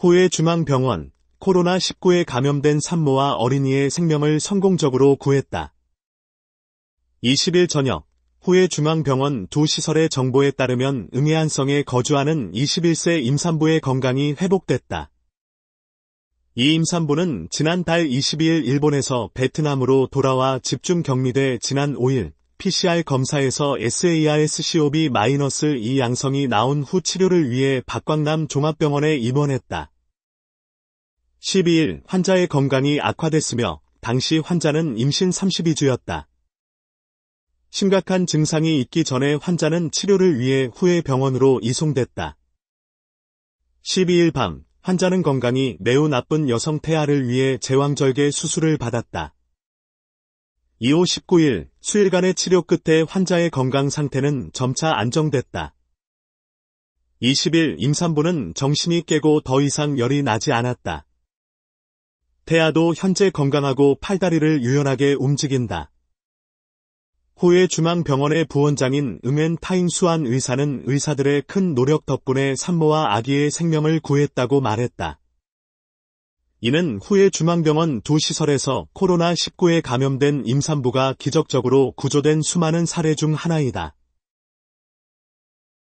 호외중앙병원, 코로나19에 감염된 산모와 어린이의 생명을 성공적으로 구했다. 20일 저녁, 호외중앙병원 두 시설의 정보에 따르면 응해안성에 거주하는 21세 임산부의 건강이 회복됐다. 이 임산부는 지난달 22일 일본에서 베트남으로 돌아와 집중 격리돼 지난 5일 PCR 검사에서 SARS-CoV-2 양성이 나온 후 치료를 위해 박광남 종합병원에 입원했다. 12일 환자의 건강이 악화됐으며 당시 환자는 임신 32주였다. 심각한 증상이 있기 전에 환자는 치료를 위해 후에 병원으로 이송됐다. 12일 밤 환자는 건강이 매우 나쁜 여성 태아를 위해 제왕절개 수술을 받았다. 2호 19일 수일간의 치료 끝에 환자의 건강 상태는 점차 안정됐다. 20일 임산부는 정신이 깨고 더 이상 열이 나지 않았다. 태아도 현재 건강하고 팔다리를 유연하게 움직인다. 후에 주망병원의 부원장인 응엔 타잉 수안 의사는 의사들의 큰 노력 덕분에 산모와 아기의 생명을 구했다고 말했다. 이는 후에 중앙병원 두 시설에서 코로나19에 감염된 임산부가 기적적으로 구조된 수많은 사례 중 하나이다.